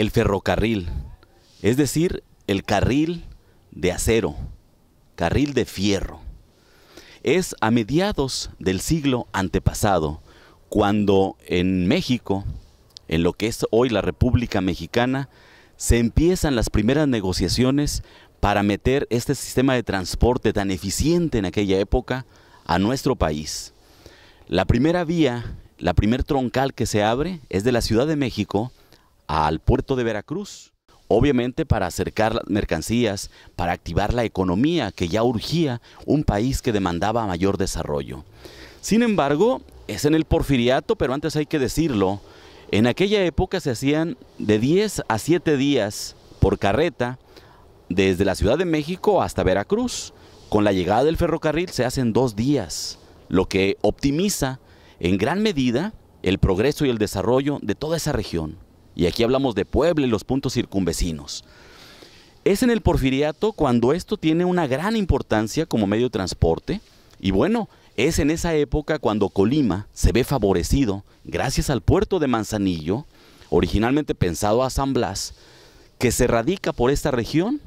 el ferrocarril, es decir, el carril de acero, carril de fierro. Es a mediados del siglo antepasado cuando en México, en lo que es hoy la República Mexicana, se empiezan las primeras negociaciones para meter este sistema de transporte tan eficiente en aquella época a nuestro país. La primera vía, la primer troncal que se abre es de la Ciudad de México al puerto de Veracruz, obviamente para acercar las mercancías, para activar la economía que ya urgía un país que demandaba mayor desarrollo. Sin embargo, es en el porfiriato, pero antes hay que decirlo, en aquella época se hacían de 10 a 7 días por carreta desde la Ciudad de México hasta Veracruz. Con la llegada del ferrocarril se hacen dos días, lo que optimiza en gran medida el progreso y el desarrollo de toda esa región. Y aquí hablamos de Puebla y los puntos circunvecinos. Es en el porfiriato cuando esto tiene una gran importancia como medio de transporte. Y bueno, es en esa época cuando Colima se ve favorecido gracias al puerto de Manzanillo, originalmente pensado a San Blas, que se radica por esta región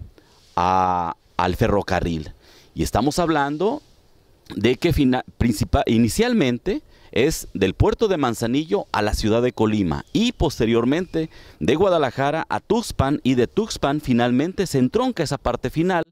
al ferrocarril. Y estamos hablando de que inicialmente es del puerto de Manzanillo a la ciudad de Colima y posteriormente de Guadalajara a Tuxpan y de Tuxpan finalmente se entronca esa parte final,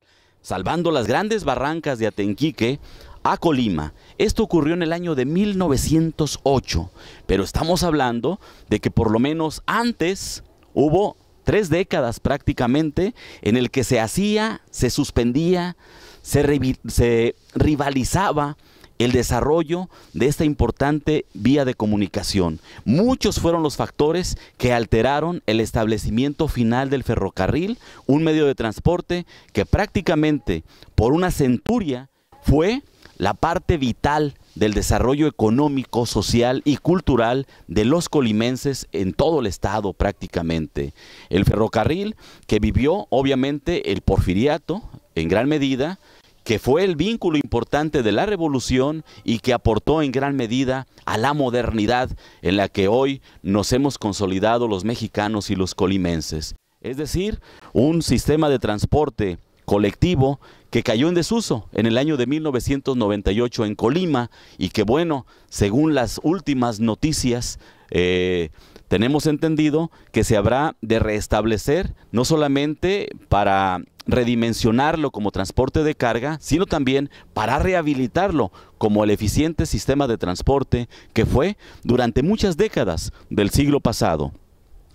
salvando las grandes barrancas de Atenquique a Colima. Esto ocurrió en el año de 1908, pero estamos hablando de que por lo menos antes hubo tres décadas prácticamente en el que se hacía, se suspendía, se, se rivalizaba el desarrollo de esta importante vía de comunicación. Muchos fueron los factores que alteraron el establecimiento final del ferrocarril, un medio de transporte que prácticamente por una centuria fue la parte vital del desarrollo económico, social y cultural de los colimenses en todo el estado prácticamente. El ferrocarril que vivió obviamente el porfiriato en gran medida, que fue el vínculo importante de la revolución y que aportó en gran medida a la modernidad en la que hoy nos hemos consolidado los mexicanos y los colimenses. Es decir, un sistema de transporte colectivo que cayó en desuso en el año de 1998 en Colima y que bueno, según las últimas noticias, eh, tenemos entendido que se habrá de restablecer no solamente para redimensionarlo como transporte de carga, sino también para rehabilitarlo como el eficiente sistema de transporte que fue durante muchas décadas del siglo pasado.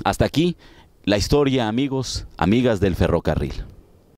Hasta aquí la historia, amigos, amigas del ferrocarril.